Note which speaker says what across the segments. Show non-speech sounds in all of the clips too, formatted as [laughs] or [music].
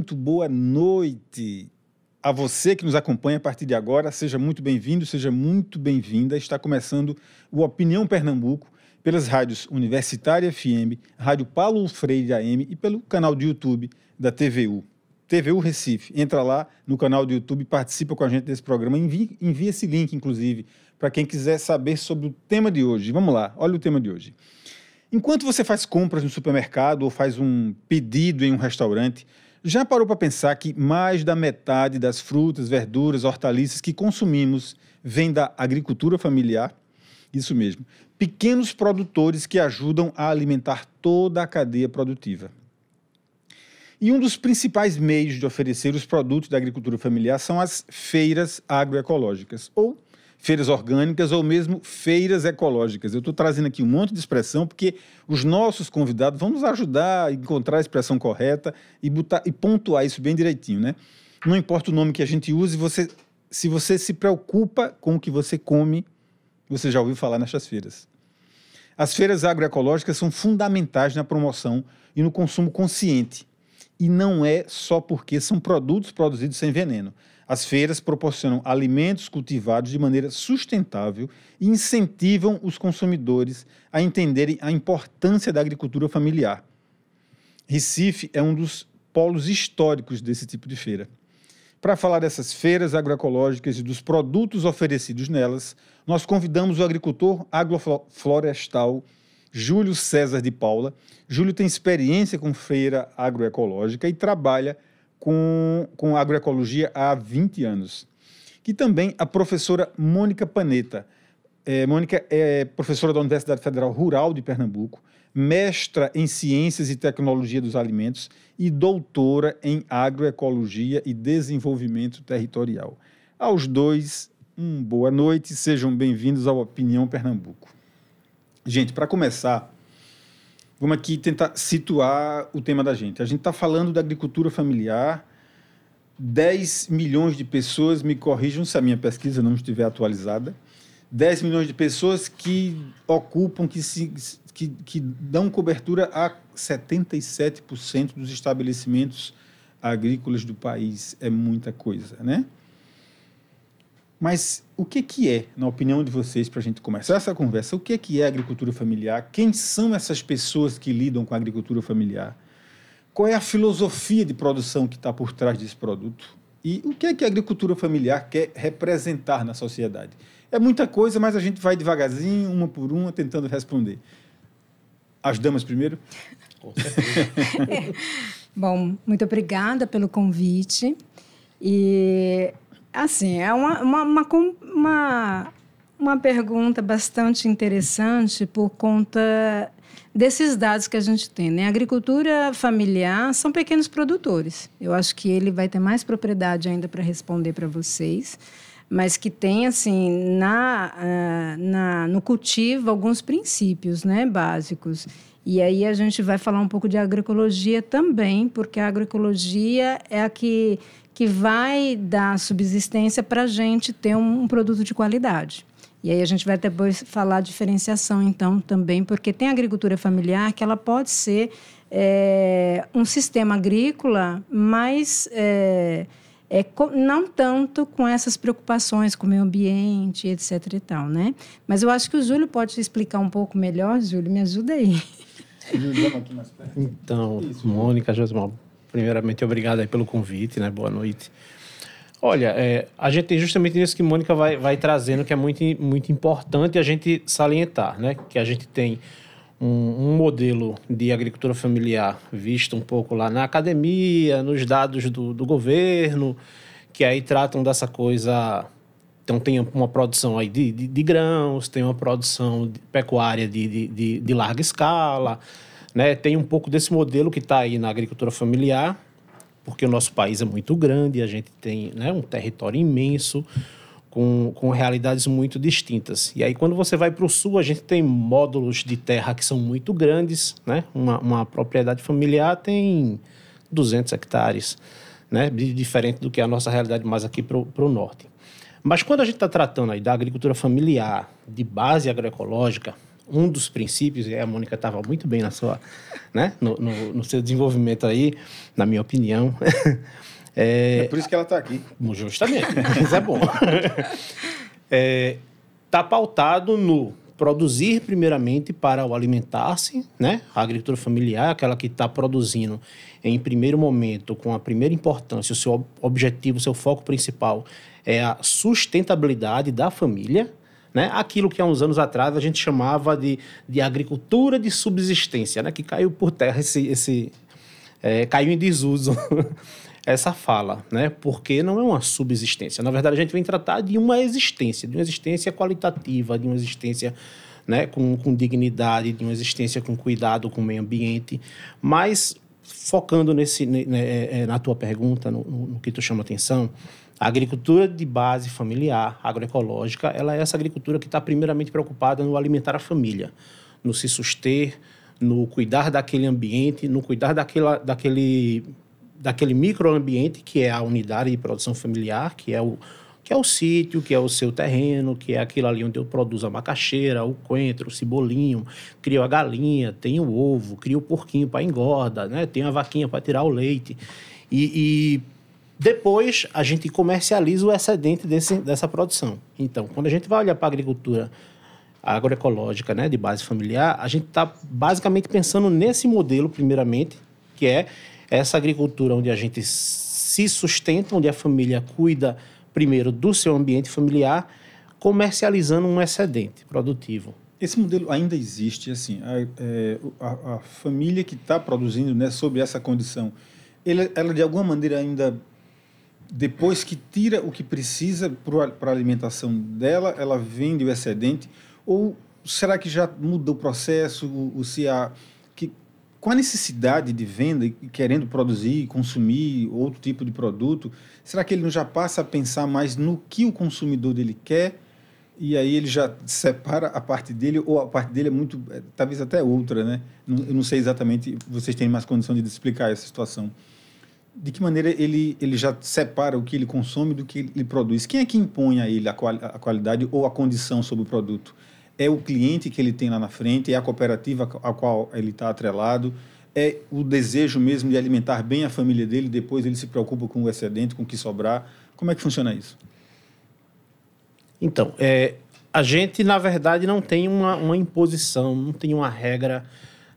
Speaker 1: muito boa noite a você que nos acompanha a partir de agora. Seja muito bem-vindo, seja muito bem-vinda. Está começando o Opinião Pernambuco pelas rádios Universitária FM, Rádio Paulo Freire AM e pelo canal de YouTube da TVU. TVU Recife. Entra lá no canal do YouTube, participa com a gente desse programa. Envie, envie esse link, inclusive, para quem quiser saber sobre o tema de hoje. Vamos lá, olha o tema de hoje. Enquanto você faz compras no supermercado ou faz um pedido em um restaurante, já parou para pensar que mais da metade das frutas, verduras, hortaliças que consumimos vem da agricultura familiar? Isso mesmo. Pequenos produtores que ajudam a alimentar toda a cadeia produtiva. E um dos principais meios de oferecer os produtos da agricultura familiar são as feiras agroecológicas, ou feiras orgânicas ou mesmo feiras ecológicas. Eu estou trazendo aqui um monte de expressão porque os nossos convidados vão nos ajudar a encontrar a expressão correta e, botar, e pontuar isso bem direitinho, né? Não importa o nome que a gente use, você, se você se preocupa com o que você come, você já ouviu falar nestas feiras. As feiras agroecológicas são fundamentais na promoção e no consumo consciente. E não é só porque são produtos produzidos sem veneno. As feiras proporcionam alimentos cultivados de maneira sustentável e incentivam os consumidores a entenderem a importância da agricultura familiar. Recife é um dos polos históricos desse tipo de feira. Para falar dessas feiras agroecológicas e dos produtos oferecidos nelas, nós convidamos o agricultor agroflorestal Júlio César de Paula. Júlio tem experiência com feira agroecológica e trabalha com, com agroecologia há 20 anos. E também a professora Mônica Paneta. É, Mônica é professora da Universidade Federal Rural de Pernambuco, mestra em Ciências e Tecnologia dos Alimentos e doutora em Agroecologia e Desenvolvimento Territorial. Aos dois, um boa noite, sejam bem-vindos ao Opinião Pernambuco. Gente, para começar, vamos aqui tentar situar o tema da gente. A gente está falando da agricultura familiar. 10 milhões de pessoas, me corrijam se a minha pesquisa não estiver atualizada, 10 milhões de pessoas que ocupam, que, se, que, que dão cobertura a 77% dos estabelecimentos agrícolas do país. É muita coisa, né? Mas o que, que é, na opinião de vocês, para a gente começar essa conversa, o que, que é agricultura familiar? Quem são essas pessoas que lidam com a agricultura familiar? Qual é a filosofia de produção que está por trás desse produto? E o que é que a agricultura familiar quer representar na sociedade? É muita coisa, mas a gente vai devagarzinho, uma por uma, tentando responder. As damas primeiro? Com [laughs]
Speaker 2: é. Bom, muito obrigada pelo convite. E Assim, é uma, uma, uma, uma, uma pergunta bastante interessante por conta desses dados que a gente tem. Né? A agricultura familiar são pequenos produtores. Eu acho que ele vai ter mais propriedade ainda para responder para vocês, mas que tem, assim, na, ah, na, no cultivo alguns princípios né, básicos. E aí a gente vai falar um pouco de agroecologia também, porque a agroecologia é a que que vai dar subsistência para a gente ter um, um produto de qualidade. E aí a gente vai depois falar diferenciação, então, também, porque tem a agricultura familiar que ela pode ser é, um sistema agrícola, mas eh, é, é, não tanto com essas preocupações com o meio ambiente, etc. e tal, né? Mas eu acho que o Júlio pode explicar um pouco melhor. Júlio, me ajuda aí.
Speaker 3: Então, Mônica, Josmal, primeiramente, obrigado pelo convite, né? Boa noite. Olha, é, a gente tem justamente isso que Mônica vai, vai trazendo, que é muito, muito importante a gente salientar, né? Que a gente tem um, um, modelo de agricultura familiar visto um pouco lá na academia, nos dados do, do governo, que aí tratam dessa coisa. Então, tem uma produção aí de, de, de grãos, tem uma produção de, pecuária de, de, de larga escala, né? Tem um pouco desse modelo que está aí na agricultura familiar, porque o nosso país é muito grande, a gente tem né, um território imenso, com, com realidades muito distintas. E aí, quando você vai para o sul, a gente tem módulos de terra que são muito grandes, né? Uma, uma propriedade familiar tem 200 hectares, né? Diferente do que é a nossa realidade mais aqui para o norte. Mas quando a gente está tratando aí da agricultura familiar, de base agroecológica, um dos princípios, e a Mônica estava muito bem na sua, né, no, no, no, seu desenvolvimento aí, na minha opinião. [laughs] É, é por isso que ela está aqui. Justamente, mas é bom. Está [laughs] é, tá pautado no produzir primeiramente para o alimentar-se, né? A agricultura familiar aquela que está produzindo em primeiro momento, com a primeira importância, o seu objetivo, o seu foco principal é a sustentabilidade da família, né? Aquilo que há uns anos atrás a gente chamava de, de agricultura de subsistência, né? Que caiu por terra esse, esse é, caiu em desuso [laughs] essa fala, né? Porque não é uma subsistência. Na verdade, a gente vem tratar de uma existência, de uma existência qualitativa, de uma existência né, com, com dignidade, de uma existência com cuidado com o meio ambiente. Mas focando nesse, né, é, é, na tua pergunta, no, no que tu chama atenção, a agricultura de base familiar, agroecológica, ela é essa agricultura que está primeiramente preocupada no alimentar a família, no se suster, no cuidar daquele ambiente, no cuidar daquela, daquele, daquele microambiente que é a unidade de produção familiar, que é o que é o sítio, que é o seu terreno, que é aquilo ali onde eu produzo a macaxeira, o coentro, o cebolinho, crio a galinha, tenho o ovo, crio o porquinho para engorda, né? tenho a vaquinha para tirar o leite. e, e depois, a gente comercializa o excedente desse, dessa produção. Então, quando a gente vai olhar para a agricultura agroecológica, né, de base familiar, a gente está basicamente pensando nesse modelo, primeiramente, que é essa agricultura onde a gente se sustenta, onde a família cuida primeiro do seu ambiente familiar,
Speaker 1: comercializando um excedente produtivo. Esse modelo ainda existe, assim, a, é, a, a família que está produzindo, né, sob essa condição, ela de alguma maneira ainda depois que tira o que precisa para a alimentação dela, ela vende o excedente? Ou será que já muda o processo? O, que, com a necessidade de venda e querendo produzir, consumir outro tipo de produto, será que ele não já passa a pensar mais no que o consumidor dele quer? E aí ele já separa a parte dele, ou a parte dele é muito, é, talvez até outra, né? Eu não sei exatamente, vocês têm mais condição de explicar essa situação de que maneira ele, ele já separa o que ele consome do que ele produz? Quem é que impõe a ele a, quali a qualidade ou a condição sobre o produto? É o cliente que ele tem lá na frente? É a cooperativa a qual ele está atrelado? É o desejo mesmo de alimentar bem a família dele, depois ele se preocupa com o excedente, com o que sobrar? Como é que funciona isso? Então, é, a gente, na verdade, não tem uma, uma imposição, não tem uma
Speaker 3: regra,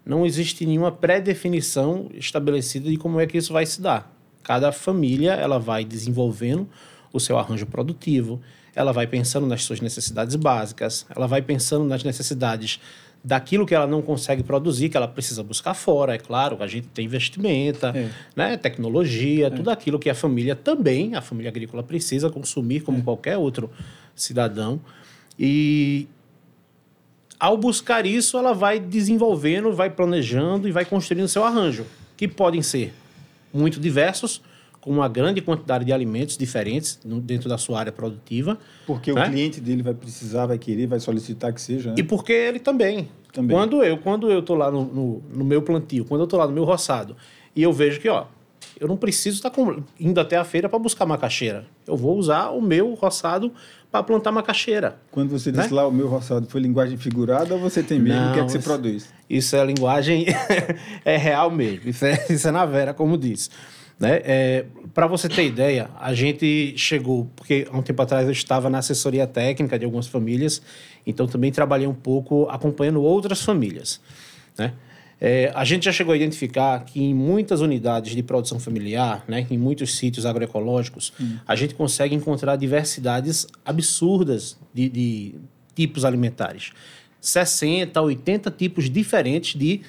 Speaker 3: não existe nenhuma pré-definição estabelecida de como é que isso vai se dar. Cada família ela vai desenvolvendo o seu arranjo produtivo, ela vai pensando nas suas necessidades básicas, ela vai pensando nas necessidades daquilo que ela não consegue produzir, que ela precisa buscar fora, é claro, a gente tem investimento, é. né, tecnologia, é. tudo aquilo que a família também, a família agrícola precisa consumir como é. qualquer outro cidadão. E ao buscar isso, ela vai desenvolvendo, vai planejando e vai construindo seu arranjo, que podem ser muito diversos, com uma grande quantidade de alimentos diferentes dentro da sua área produtiva. Porque né? o cliente dele vai
Speaker 1: precisar, vai querer,
Speaker 3: vai solicitar que seja. Né? E porque ele também. também. Quando eu quando eu estou lá no, no, no, meu plantio, quando eu estou lá no meu roçado, e eu vejo que ó, eu não preciso estar tá com, indo até a feira para buscar macaxeira. Eu vou usar o meu roçado para
Speaker 1: plantar macaxeira. Quando você né? disse lá o meu roçado, foi linguagem figurada ou você tem mesmo? Não, o que é que você isso, produz? Isso é linguagem [laughs] é real mesmo. Isso é, isso é na vera, como diz.
Speaker 3: Né? É, para você ter ideia, a gente chegou, porque há um tempo atrás eu estava na assessoria técnica de algumas famílias, então também trabalhei um pouco acompanhando outras famílias. Né? É, a gente já chegou a identificar que em muitas unidades de produção familiar, né, em muitos sítios agroecológicos, hum. a gente consegue encontrar diversidades absurdas de, de tipos alimentares. 60, 80 tipos diferentes de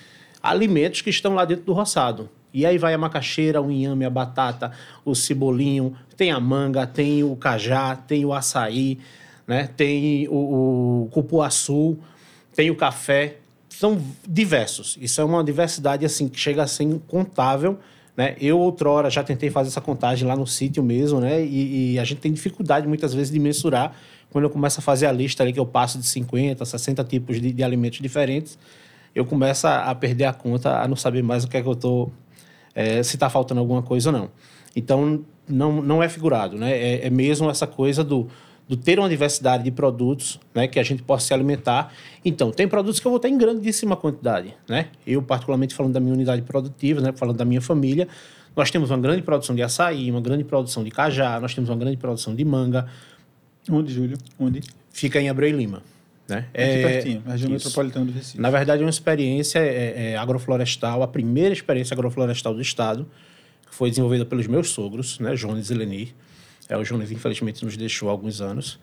Speaker 3: alimentos que estão lá dentro do roçado. E aí vai a macaxeira, o inhame, a batata, o cebolinho, tem a manga, tem o cajá, tem o açaí, né? tem o, o cupuaçu, tem o café são diversos. Isso é uma diversidade assim que chega a ser incontável. Né? Eu, outrora, já tentei fazer essa contagem lá no sítio mesmo, né? E, e, a gente tem dificuldade muitas vezes de mensurar. Quando eu começo a fazer a lista ali, que eu passo de 50, 60 tipos de, de alimentos diferentes, eu começo a, a, perder a conta, a não saber mais o que é que eu tô. É, se está faltando alguma coisa ou não. Então, não, não é figurado, né? É, é mesmo essa coisa do do ter uma diversidade de produtos, né, que a gente possa se alimentar. Então, tem produtos que eu vou ter em grandíssima quantidade, né? Eu, particularmente, falando da minha unidade produtiva, né, falando da minha família, nós temos uma grande produção de açaí, uma grande produção de cajá, nós temos uma grande produção de manga. Onde, Júlio? Onde? Fica em Abreu e Lima.
Speaker 1: Né? É, pertinho, região isso. metropolitana do Recife. Na
Speaker 3: verdade, é uma experiência é, é, é, agroflorestal, a primeira experiência agroflorestal do Estado, que foi desenvolvida pelos meus sogros, né, Jones e Lenir. É, o Jonas, infelizmente, nos deixou há alguns anos.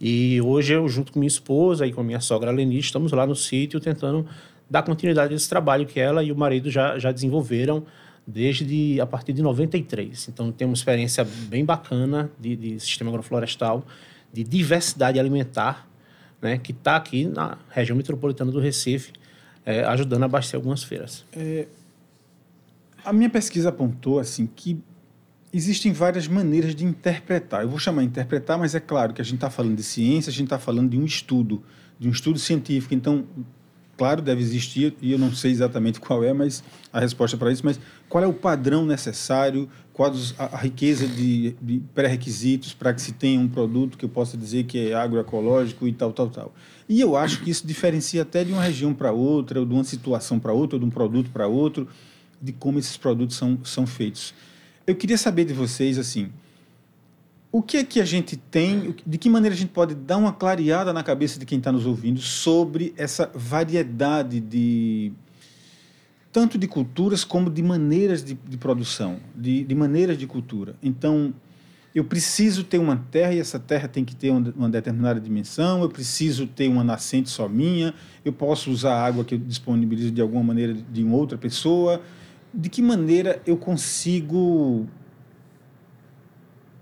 Speaker 3: E hoje eu, junto com minha esposa e com minha sogra Leni, estamos lá no sítio tentando dar continuidade a esse trabalho que ela e o marido já, já desenvolveram desde a partir de 93. Então, temos uma experiência bem bacana de, de sistema agroflorestal, de diversidade alimentar, né, que está aqui na região metropolitana do Recife, é,
Speaker 1: ajudando a abastecer algumas feiras. É, a minha pesquisa apontou assim que existem várias maneiras de interpretar. Eu vou chamar interpretar, mas é claro que a gente está falando de ciência, a gente está falando de um estudo, de um estudo científico. Então, claro, deve existir, e eu não sei exatamente qual é mas a resposta é para isso, mas qual é o padrão necessário, qual a, a riqueza de, de pré-requisitos para que se tenha um produto que eu possa dizer que é agroecológico e tal, tal, tal. E eu acho que isso diferencia até de uma região para outra, ou de uma situação para outra, ou de um produto para outro, de como esses produtos são, são feitos. Eu queria saber de vocês, assim, o que é que a gente tem, de que maneira a gente pode dar uma clareada na cabeça de quem está nos ouvindo sobre essa variedade de tanto de culturas como de maneiras de, de produção, de, de, maneiras de cultura. Então, eu preciso ter uma terra e essa terra tem que ter uma, uma determinada dimensão, eu preciso ter uma nascente só minha, eu posso usar a água que eu disponibilizo de alguma maneira de, de outra pessoa, de que maneira eu consigo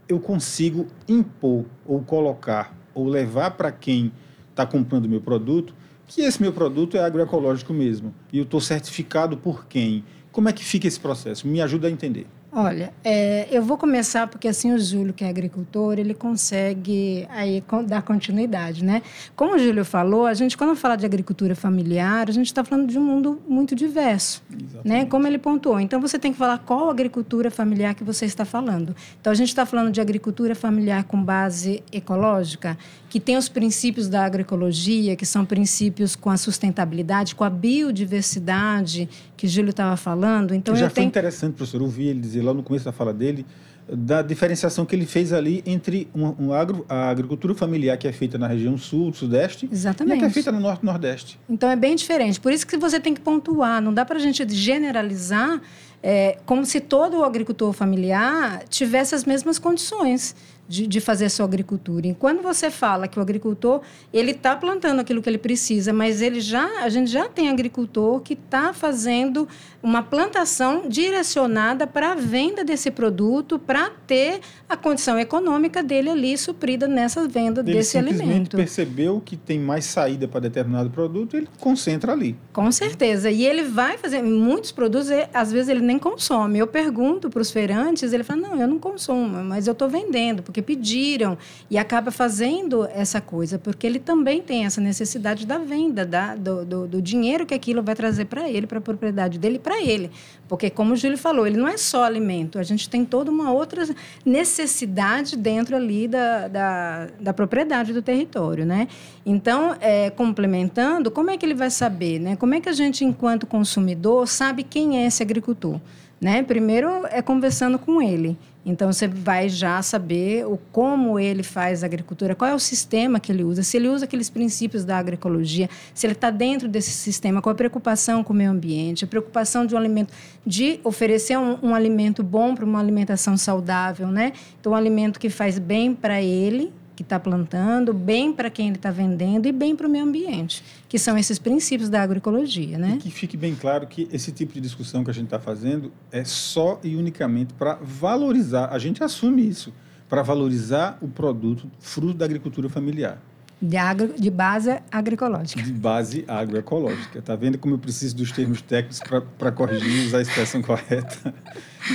Speaker 1: eu consigo impor ou colocar ou levar para quem está comprando meu produto que esse meu produto é agroecológico mesmo e eu estou certificado por quem? Como é que fica esse processo? Me ajuda a entender.
Speaker 2: Olha, é, eu vou começar porque assim o Júlio, que é agricultor, ele consegue aí dar continuidade, né? Como o Júlio falou, a gente quando fala de agricultura familiar, a gente está falando de um mundo muito diverso, né? Exatamente. né? Como ele pontuou. Então você tem que falar qual agricultura familiar que você está falando. Então a gente está falando de agricultura familiar com base ecológica, que tem os princípios da agroecologia, que são princípios com a sustentabilidade, com a biodiversidade que o Júlio estava falando. Então já foi tenho...
Speaker 1: interessante, professor, ouvir ele dizer dizer, lá no começo da fala dele, da diferenciação que ele fez ali entre um, um agro, a agricultura familiar que é feita na região sul, sudeste, Exatamente. e que é feita no norte, nordeste.
Speaker 2: Então é bem diferente. Por isso que você tem que pontuar. Não dá para a gente generalizar é, como se todo o agricultor familiar tivesse as mesmas condições de, de fazer sua agricultura. E quando você fala que o agricultor ele está plantando aquilo que ele precisa, mas ele já a gente já tem agricultor que está fazendo uma plantação direcionada para a venda desse produto, para ter a condição econômica dele ali suprida nessa venda ele desse simplesmente alimento.
Speaker 1: percebeu que tem mais saída para determinado produto, ele concentra ali. Com certeza.
Speaker 2: E ele vai fazer muitos produtos, às vezes ele nem consome. Eu pergunto para os feirantes, ele fala: "Não, eu não consumo, mas eu estou vendendo porque porque pediram e acaba fazendo essa coisa, porque ele também tem essa necessidade da venda, da, do, do, do dinheiro que aquilo vai trazer para ele, para a propriedade dele, para ele. Porque, como o Júlio falou, ele não é só alimento, a gente tem toda uma outra necessidade dentro ali da, da, da propriedade do território, né? Então, é, complementando, como é que ele vai saber, né? Como é que a gente, enquanto consumidor, sabe quem é esse agricultor? Né? Primeiro é conversando com ele. Então você vai já saber o como ele faz a agricultura, qual é o sistema que ele usa, se ele usa aqueles princípios da agroecologia, se ele está dentro desse sistema, qual a preocupação com o meio ambiente, a preocupação de um alimento, de oferecer um, um alimento bom para uma alimentação saudável, né? Então um alimento que faz bem para ele, que está plantando, bem para quem ele está vendendo e bem para o meio ambiente, que são esses princípios da agroecologia. Né? E
Speaker 1: que fique bem claro que esse tipo de discussão que a gente está fazendo é só e unicamente para valorizar, a gente assume isso, para valorizar o produto fruto da agricultura familiar.
Speaker 2: De, agro, de base agroecológica.
Speaker 1: De base agroecológica. Está vendo como eu preciso dos termos técnicos para corrigir e usar a expressão correta?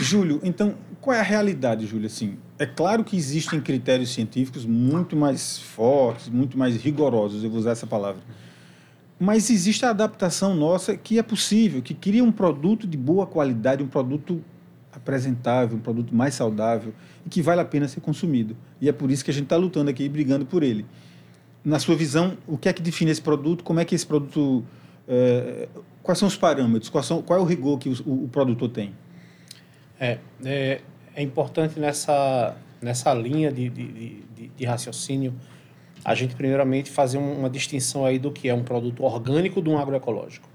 Speaker 1: Júlio, então, qual é a realidade, Júlio? Assim, é claro que existem critérios científicos muito mais fortes, muito mais rigorosos, eu vou usar essa palavra. Mas existe a adaptação nossa que é possível, que cria um produto de boa qualidade, um produto apresentável, um produto mais saudável e que vale a pena ser consumido. E é por isso que a gente está lutando aqui e brigando por ele. Na sua visão, o que é que define esse produto? Como é que esse produto. É, quais são os parâmetros? Qual, são, qual é o rigor que o, o, o produtor tem?
Speaker 3: É, é, é importante nessa, nessa linha de, de, de, de raciocínio a gente primeiramente fazer uma distinção aí do que é um produto orgânico de um agroecológico.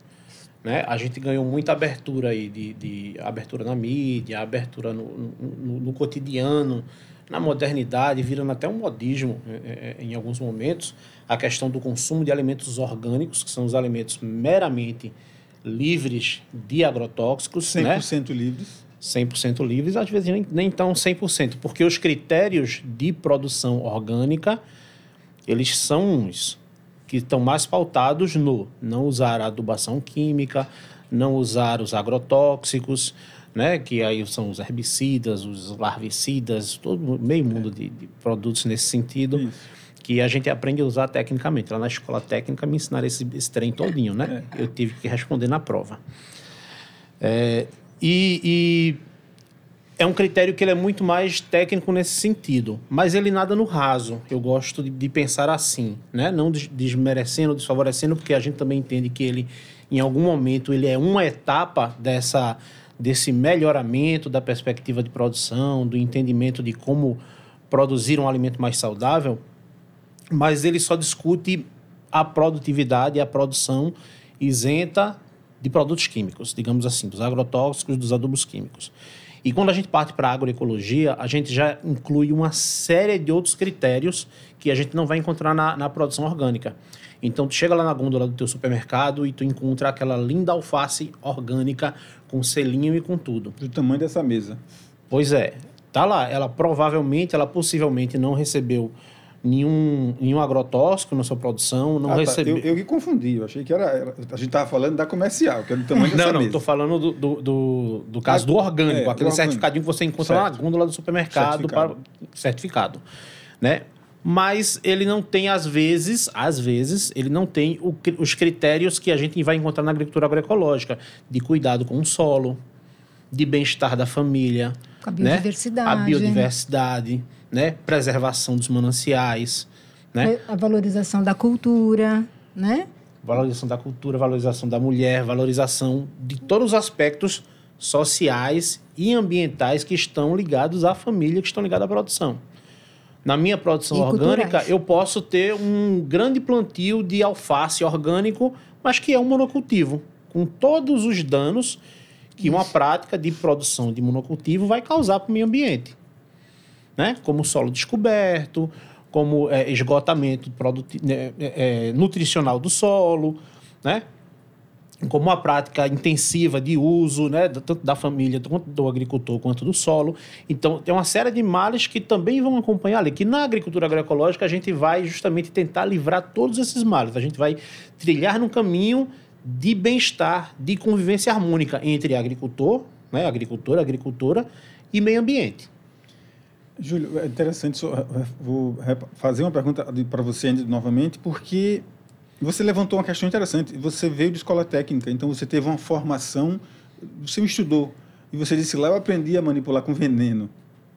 Speaker 3: Né? A gente ganhou muita abertura aí, de, de abertura na mídia, abertura no, no, no cotidiano, na modernidade, virando até um modismo é, é, é, em alguns momentos, a questão do consumo de alimentos orgânicos, que são os alimentos meramente livres de agrotóxicos. 100% né? livres. 100% livres, às vezes nem, nem tão 100%, porque os critérios de produção orgânica, eles são uns que estão mais pautados no não usar adubação química, não usar os agrotóxicos, né, que aí são os herbicidas, os larvicidas, todo meio é. mundo é. de, de, produtos nesse sentido. Isso. Que a gente aprende a usar tecnicamente. Lá na escola técnica me ensinaram esse, esse trem todinho, né? É. Eu tive que responder na prova. É, e, e, é um critério que ele é muito mais técnico nesse sentido, mas ele nada no raso. Eu gosto de, de pensar assim, né? Não desmerecendo, desfavorecendo, porque a gente também entende que ele, em algum momento, ele é uma etapa dessa desse melhoramento da perspectiva de produção, do entendimento de como produzir um alimento mais saudável, mas ele só discute a produtividade, a produção isenta de produtos químicos, digamos assim, dos agrotóxicos, dos adubos químicos. E quando a gente parte para a agroecologia, a gente já inclui uma série de outros critérios que a gente não vai encontrar na, na produção orgânica. Então, tu chega lá na gôndola do teu supermercado e tu encontra aquela linda alface orgânica com selinho e com tudo. Do tamanho dessa mesa. Pois é. Tá lá. Ela provavelmente, ela possivelmente não recebeu nenhum, nenhum agrotóxico na sua produção, não ah, tá. recebeu. Tá.
Speaker 1: Eu, que confundi, eu achei que era, era a gente estava falando da comercial, que era é do tamanho Não, não, estou
Speaker 3: falando do, do, do, do caso é, do orgânico, é, aquele certificado certificadinho
Speaker 1: que você encontra certo. na
Speaker 3: gôndola do supermercado, certificado. Para, certificado né? Mas ele não tem, às vezes, às vezes, ele não tem o, os critérios que a gente vai encontrar na agricultura agroecológica, de cuidado com o solo, de bem-estar da família, né? a biodiversidade. Né? A biodiversidade né? Preservação dos mananciais, né? A
Speaker 2: valorização da cultura, né?
Speaker 3: Valorização da cultura, valorização da mulher, valorização de todos os aspectos sociais e ambientais que estão ligados à família, que estão ligados à produção. Na minha produção e orgânica, culturais. eu posso ter um grande plantio de alface orgânico, mas que é um monocultivo, com todos os danos que Isso. uma prática de produção de monocultivo vai causar para o meio ambiente né? como solo descoberto, como é, esgotamento né, é, é, nutricional do solo, né? como a prática intensiva de uso, né, tanto da família, quanto do agricultor, quanto do solo. Então, tem uma série de males que também vão acompanhar ali, que na agricultura agroecológica a gente vai justamente tentar livrar todos esses males. A gente vai trilhar num caminho de bem-estar,
Speaker 1: de convivência harmônica entre agricultor, né, agricultor, agricultora e meio ambiente. Júlio, é interessante é, é, vou fazer uma pergunta para você novamente, porque você levantou uma questão interessante. Você veio de escola técnica, então você teve uma formação, você estudou. E você disse lá, eu aprendi a manipular com veneno,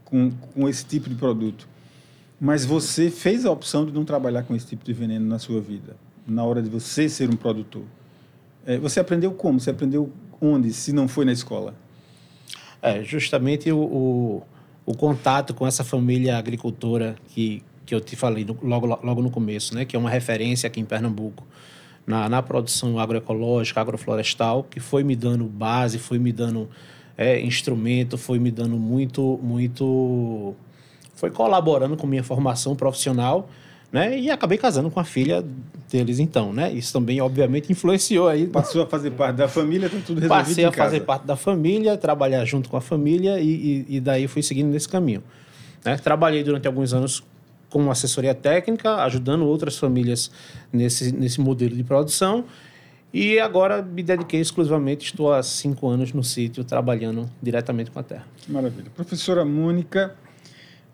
Speaker 1: com, com esse tipo de produto. Mas você fez a opção de não trabalhar com esse tipo de veneno na sua vida, na hora de você ser um produtor. É, você aprendeu como? Você aprendeu onde, se não foi na escola? É, justamente o, o
Speaker 3: o contato com essa família agricultora que, que eu te falei no, logo, logo no começo, né? que é uma referência aqui em Pernambuco na, na produção agroecológica, agroflorestal, que foi me dando base, foi me dando é, instrumento, foi me dando muito, muito. Foi colaborando com minha formação profissional né? E acabei casando com a filha deles então, né? Isso também obviamente influenciou aí. Passou a fazer parte da
Speaker 1: família, tá tudo resolvido Passei a fazer
Speaker 3: parte da família, trabalhar junto com a família e, e, e daí fui seguindo nesse caminho. Né? Trabalhei durante alguns anos com assessoria técnica, ajudando outras famílias nesse, nesse modelo de produção. E agora me dediquei exclusivamente, estou há cinco anos no sítio, trabalhando diretamente com a terra.
Speaker 1: maravilha. Professora Mônica,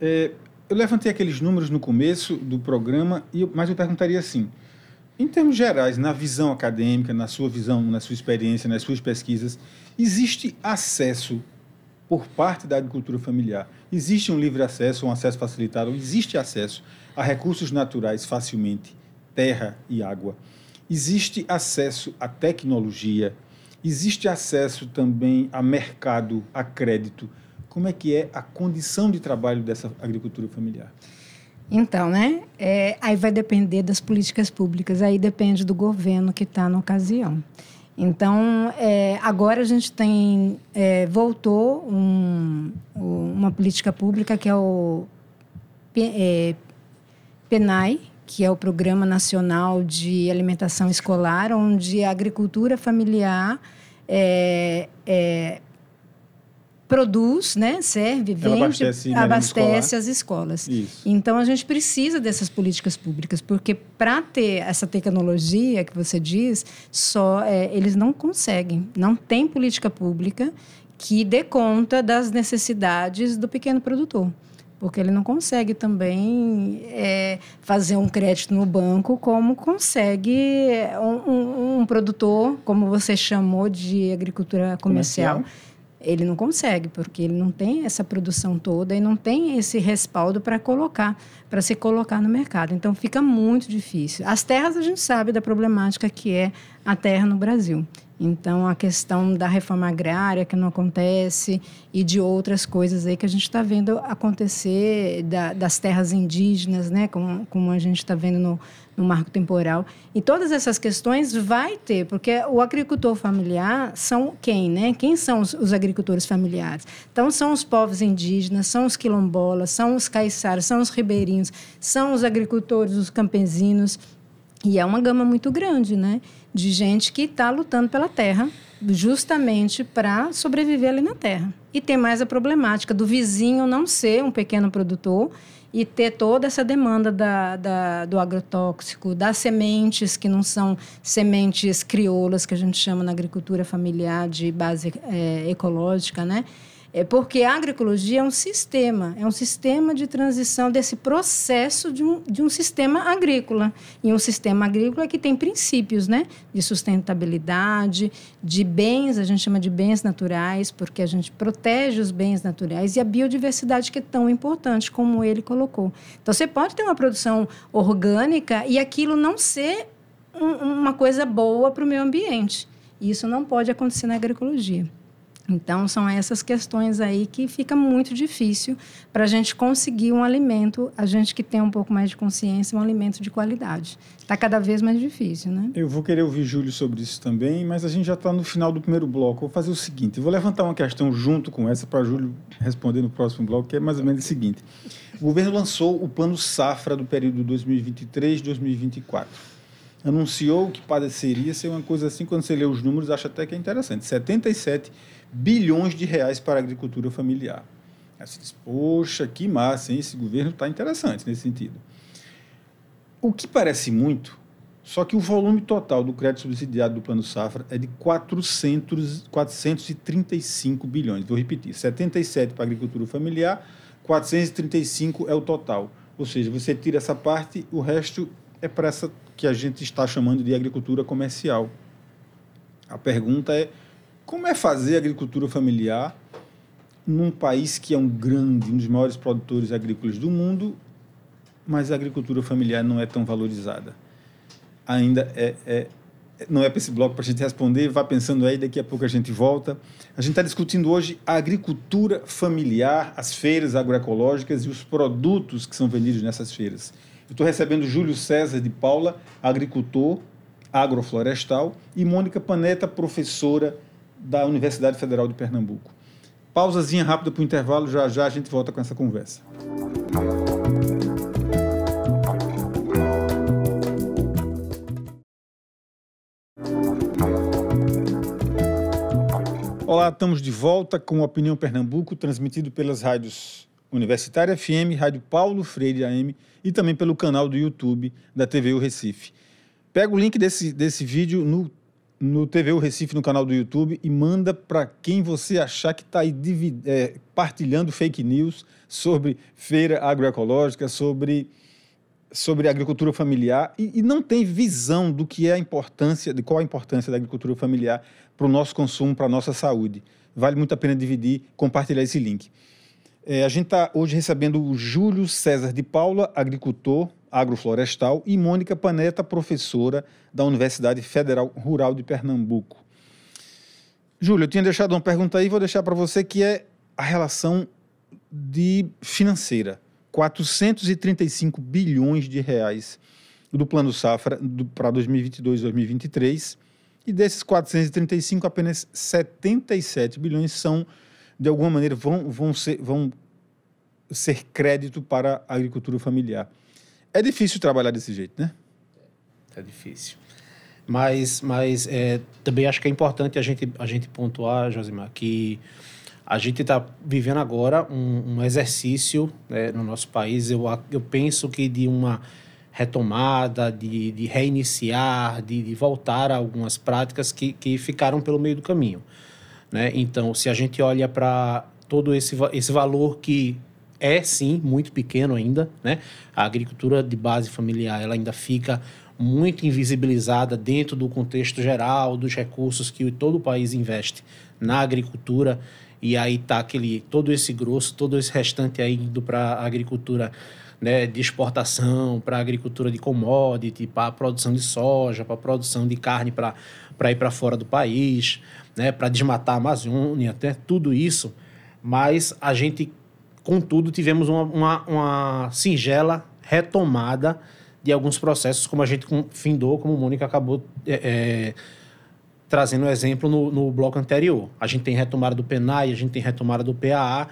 Speaker 1: é, eu levantei aqueles números no começo do programa, mas eu perguntaria assim: em termos gerais, na visão acadêmica, na sua visão, na sua experiência, nas suas pesquisas, existe acesso por parte da agricultura familiar? Existe um livre acesso, um acesso facilitado? Existe acesso a recursos naturais facilmente, terra e água? Existe acesso à tecnologia? Existe acesso também a mercado, a crédito? como é que é a condição de trabalho dessa agricultura familiar?
Speaker 2: Então, né? É, aí vai depender das políticas públicas, aí depende do governo que está na ocasião. Então, é, agora a gente tem, é, voltou um, uma política pública que é o é, PENAI, que é o Programa Nacional de Alimentação Escolar, onde a agricultura familiar é, é produz, né, serve, vende, abastece, abastece as escolas. Isso. Então a gente precisa dessas políticas públicas, porque para ter essa tecnologia que você diz, só é, eles não conseguem, não tem política pública que dê conta das necessidades do pequeno produtor porque ele não consegue também é, fazer um crédito no banco como consegue um, um, um, produtor, como você chamou de agricultura comercial. comercial. Ele não consegue, porque ele não tem essa produção toda e não tem esse respaldo para colocar, para se colocar no mercado. Então fica muito difícil. As terras a gente sabe da problemática que é a terra no Brasil. Então, a questão da reforma agrária que não acontece e de outras coisas aí que a gente está vendo acontecer da, das terras indígenas, né? Como, como a gente está vendo no, no marco temporal. E todas essas questões vai ter, porque o agricultor familiar são quem, né? Quem são os, os agricultores familiares? Então, são os povos indígenas, são os quilombolas, são os caiçaras, são os ribeirinhos, são os agricultores, os campesinos. E é uma gama muito grande, né? De gente que está lutando pela terra, justamente para sobreviver ali na terra. E tem mais a problemática do vizinho não ser um pequeno produtor e ter toda essa demanda da, da, do agrotóxico, das sementes que não são sementes crioulas, que a gente chama na agricultura familiar de base é, ecológica, né? É porque a agroecologia é um sistema, é um sistema de transição desse processo de um, de um sistema agrícola. E um sistema agrícola que tem princípios né? de sustentabilidade, de bens, a gente chama de bens naturais, porque a gente protege os bens naturais e a biodiversidade que é tão importante, como ele colocou. Então, você pode ter uma produção orgânica e aquilo não ser um, uma coisa boa para o meio ambiente. Isso não pode acontecer na agroecologia. Então, são essas questões aí que fica muito difícil para a gente conseguir um alimento, a gente que tem um pouco mais de consciência, um alimento de qualidade. Está cada vez mais difícil, né?
Speaker 1: Eu vou querer ouvir Júlio sobre isso também, mas a gente já está no final do primeiro bloco. Vou fazer o seguinte: vou levantar uma questão junto com essa para Júlio responder no próximo bloco, que é mais ou menos o seguinte: o governo lançou o Plano Safra do período 2023-2024 anunciou que pareceria ser uma coisa assim, quando você lê os números, acha até que é interessante. 77 bilhões de reais para a agricultura familiar. Aí você diz, poxa, que massa, hein? esse governo está interessante nesse sentido. O que parece muito, só que o volume total do crédito subsidiado do Plano Safra é de 400, 435 bilhões. Vou repetir, 77 para a agricultura familiar, 435 é o total. Ou seja, você tira essa parte, o resto é para essa que a gente está chamando de agricultura comercial. A pergunta é como é fazer agricultura familiar num país que é um grande, um dos maiores produtores agrícolas do mundo, mas a agricultura familiar não é tão valorizada? Ainda é, é, é não é para esse bloco para a gente responder, vá pensando aí, daqui a pouco a gente volta. A gente está discutindo hoje a agricultura familiar, as feiras agroecológicas e os produtos que são vendidos nessas feiras. Eu estou recebendo Júlio César de Paula, agricultor agroflorestal, e Mônica Paneta, professora da Universidade Federal de Pernambuco. Pausazinha rápida para o intervalo, já já a gente volta com essa conversa. Olá, estamos de volta com Opinião Pernambuco, transmitido pelas rádios Universitária FM, Rádio Paulo Freire AM e também pelo canal do YouTube da TV O Recife. Pega o link desse, desse vídeo no no TVU Recife, no canal do YouTube, e manda para quem você achar que está aí é, partilhando fake news sobre feira agroecológica, sobre, sobre agricultura familiar, e, e, não tem visão do que é a importância, de qual a importância da agricultura familiar para o nosso consumo, para a nossa saúde. Vale muito a pena dividir, compartilhar esse link. É, a gente está hoje recebendo o Júlio César de Paula, agricultor, agroflorestal, e Mônica Paneta, professora da Universidade Federal Rural de Pernambuco. Júlio, eu tinha deixado uma pergunta aí, vou deixar para você, que é a relação de financeira. 435 bilhões de reais do Plano Safra para 2022 2023. E desses 435, apenas 77 bilhões são, de alguma maneira, vão, vão, ser, vão ser crédito para a agricultura familiar. É difícil trabalhar desse jeito, né? É difícil. Mas, mas é, também acho que é importante a gente,
Speaker 3: a gente pontuar, Josimar, que a gente está vivendo agora um, um exercício né, no nosso país. Eu, eu penso que de uma retomada, de, de reiniciar, de, de, voltar a algumas práticas que, que ficaram pelo meio do caminho. Né? Então, se a gente olha para todo esse, esse valor que é sim muito pequeno ainda, né? A agricultura de base familiar ela ainda fica muito invisibilizada dentro do contexto geral dos recursos que todo o país investe na agricultura e aí tá aquele todo esse grosso, todo esse restante aí indo para agricultura né, de exportação, para agricultura de commodity, para produção de soja, para produção de carne para ir para fora do país, né, para desmatar a Amazônia, até né, tudo isso. Mas a gente Contudo, tivemos uma, uma, uma singela retomada de alguns processos, como a gente findou, como o Mônica acabou é, é, trazendo o um exemplo no, no, bloco anterior. A gente tem retomada do PENAI, a gente tem retomada do PAA,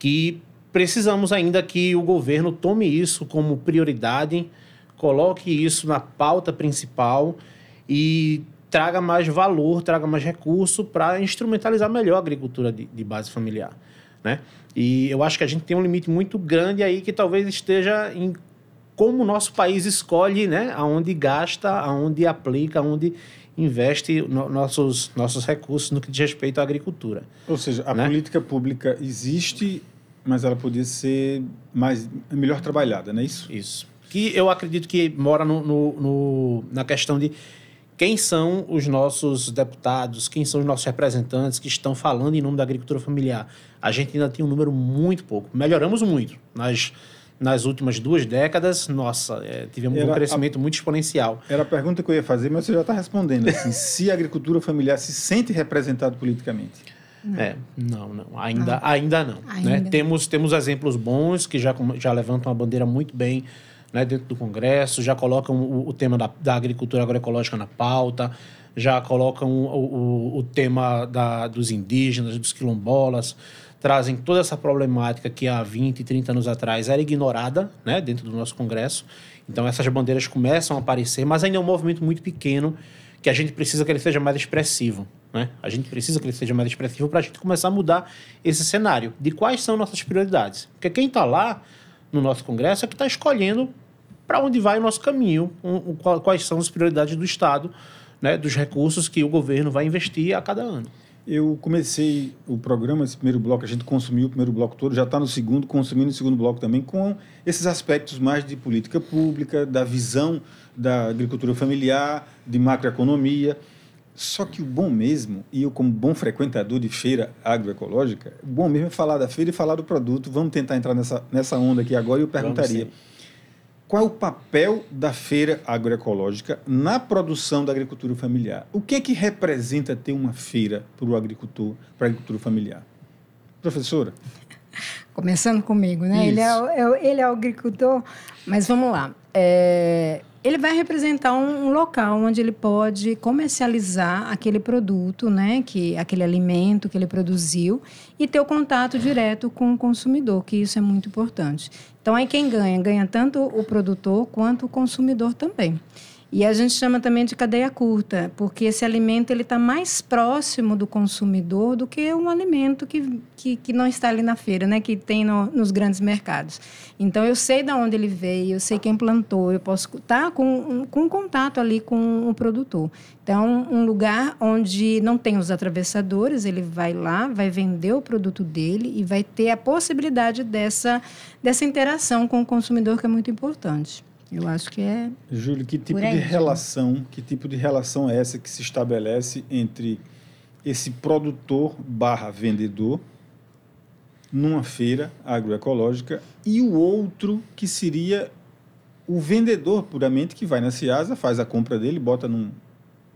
Speaker 3: que precisamos ainda que o governo tome isso como prioridade, coloque isso na pauta principal e traga mais valor, traga mais recurso para instrumentalizar melhor a agricultura de, de base familiar, né? E eu acho que a gente tem um limite muito grande aí que talvez esteja em como o nosso país escolhe, né? Aonde gasta, aonde aplica, aonde investe no, nossos, nossos recursos
Speaker 1: no que diz respeito à agricultura. Ou seja, a né? política pública existe, mas ela podia ser mais, melhor trabalhada, não é isso? Isso. Que eu acredito que mora no,
Speaker 3: no, no na questão de quem são os nossos deputados, quem são os nossos representantes que estão falando em nome da agricultura familiar. A gente ainda tem um número muito pouco. Melhoramos muito. nas nas últimas duas décadas, nossa, é, tivemos era um crescimento a, muito
Speaker 1: exponencial. Era a pergunta que eu ia fazer, mas você já está respondendo. Assim, [laughs] se a agricultura familiar se sente representada politicamente?
Speaker 3: Não. É, não, não, ainda, ah. ainda não. Né? Ainda. Né? Temos, temos exemplos bons que já, já levantam a bandeira muito bem né, dentro do Congresso, já colocam o, o tema da, da, agricultura agroecológica na pauta, já colocam o, o, o tema da, dos indígenas, dos quilombolas, trazem toda essa problemática que há 20, 30 anos atrás era ignorada né, dentro do nosso Congresso. Então essas bandeiras começam a aparecer, mas ainda é um movimento muito pequeno que a gente precisa que ele seja mais expressivo. Né? A gente precisa que ele seja mais expressivo para a gente começar a mudar esse cenário de quais são nossas prioridades. Porque quem está lá no nosso Congresso é que está escolhendo para onde vai o nosso caminho, um, um, quais são as prioridades do Estado, né, dos recursos que o governo vai investir a cada ano.
Speaker 1: Eu comecei o programa, esse primeiro bloco, a gente consumiu o primeiro bloco todo, já está no segundo, consumindo o segundo bloco também, com esses aspectos mais de política pública, da visão da agricultura familiar, de macroeconomia. Só que o bom mesmo, e eu como bom frequentador de feira agroecológica, o bom mesmo é falar da feira e falar do produto. Vamos tentar entrar nessa, nessa onda aqui agora e eu perguntaria, Vamos, qual é o papel da feira agroecológica na produção da agricultura familiar? O que é que representa ter uma feira para o agricultor, para a agricultura familiar? Professora? Começando comigo, né? Ele é,
Speaker 2: é ele é o agricultor, mas vamos lá. É, ele vai representar um, local onde ele pode comercializar aquele produto, né, que aquele alimento que ele produziu e ter o contato direto com o consumidor, que isso é muito importante. Então aí quem ganha, ganha tanto o produtor quanto o consumidor também. E a gente chama também de cadeia curta, porque esse alimento ele está mais próximo do consumidor do que um alimento que, que, que não está ali na feira, né? que tem no, nos grandes mercados. Então, eu sei de onde ele veio, eu sei quem plantou, eu posso estar tá com, com contato ali com o produtor. Então, um lugar onde não tem os atravessadores, ele vai lá, vai vender o produto dele e vai ter a possibilidade dessa, dessa interação com o consumidor, que é muito importante. Eu acho que é.
Speaker 1: Júlio, que tipo de relação, que tipo de relação é essa que se estabelece entre esse produtor barra vendedor numa feira agroecológica e o outro que seria o vendedor puramente que vai na Ciasa, faz a compra dele, bota num,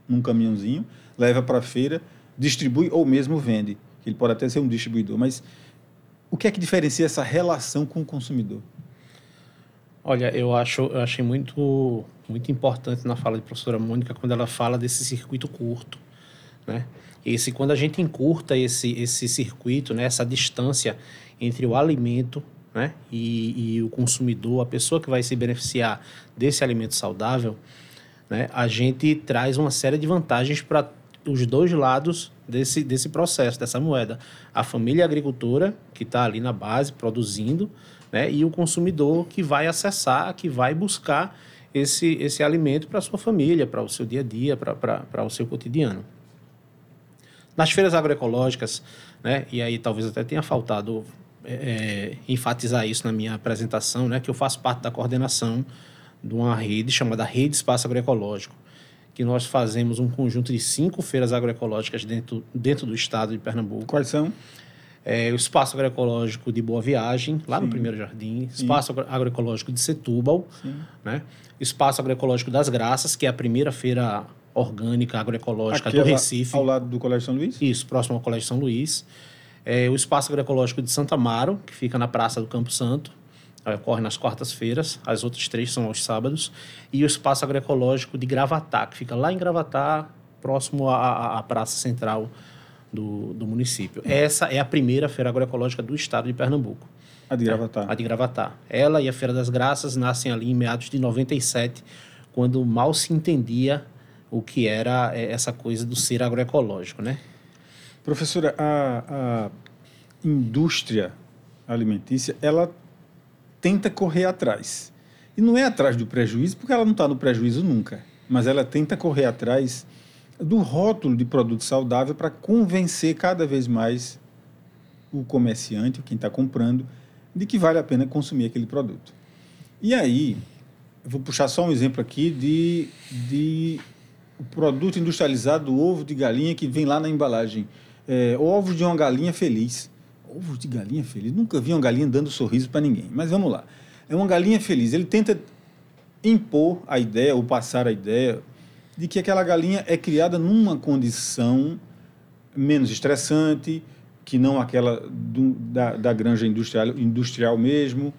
Speaker 1: num caminhãozinho, leva para a feira, distribui ou mesmo vende. Ele pode até ser um distribuidor, mas o que é que diferencia essa relação com o consumidor?
Speaker 3: Olha, eu acho, eu achei muito, muito importante na fala da professora Mônica quando ela fala desse circuito curto, né? Esse quando a gente encurta esse esse circuito, né? Essa distância entre o alimento, né? E, e o consumidor, a pessoa que vai se beneficiar desse alimento saudável, né? A gente traz uma série de vantagens para os dois lados desse, desse processo, dessa moeda. A família agricultora, que está ali na base produzindo, né? E o consumidor que vai acessar, que vai buscar esse, esse alimento para a sua família, para o seu dia a dia, para o seu cotidiano. Nas feiras agroecológicas, né? E aí talvez até tenha faltado é, é, enfatizar isso na minha apresentação, né? Que eu faço parte da coordenação de uma rede chamada Rede Espaço Agroecológico, que nós fazemos um conjunto de cinco feiras agroecológicas dentro, dentro do estado de Pernambuco. Quais são? é, o Espaço Agroecológico de Boa Viagem, lá Sim. no Primeiro Jardim, Espaço Sim. Agroecológico de Setúbal, né? Espaço Agroecológico das Graças, que é a primeira feira orgânica agroecológica Aqui do Recife.
Speaker 1: Ao lado do Colégio São Luís?
Speaker 3: Isso, próximo ao Colégio São Luís. É, o Espaço Agroecológico de Santa Amaro, que fica na Praça do Campo Santo, é, ocorre nas quartas-feiras, as outras três são aos sábados, e o Espaço Agroecológico de Gravatá, que fica lá em Gravatá, próximo à, à Praça Central do, do município. Essa é a primeira feira agroecológica do estado de Pernambuco. A de é, Gravatar. É, a de Gravatar. Ela e a Feira das Graças nascem ali em meados de 97, quando mal se entendia o que era é, essa coisa do ser agroecológico, né?
Speaker 1: Professora, a, a indústria alimentícia, ela tenta correr atrás. E não é atrás do prejuízo, porque ela não está no prejuízo nunca, mas ela tenta correr atrás do rótulo de produto saudável para convencer cada vez mais o comerciante, quem está comprando, de que vale a pena consumir aquele produto. E aí, vou puxar só um exemplo aqui de, de produto industrializado, o ovo de galinha que vem lá na embalagem. É, ovos de uma galinha feliz. Ovos de galinha feliz? Nunca vi uma galinha dando sorriso para ninguém, mas vamos lá. É uma galinha feliz. Ele tenta impor a ideia ou passar a ideia de que aquela galinha é criada numa condição menos estressante, que não aquela do, da, da granja industrial, industrial mesmo.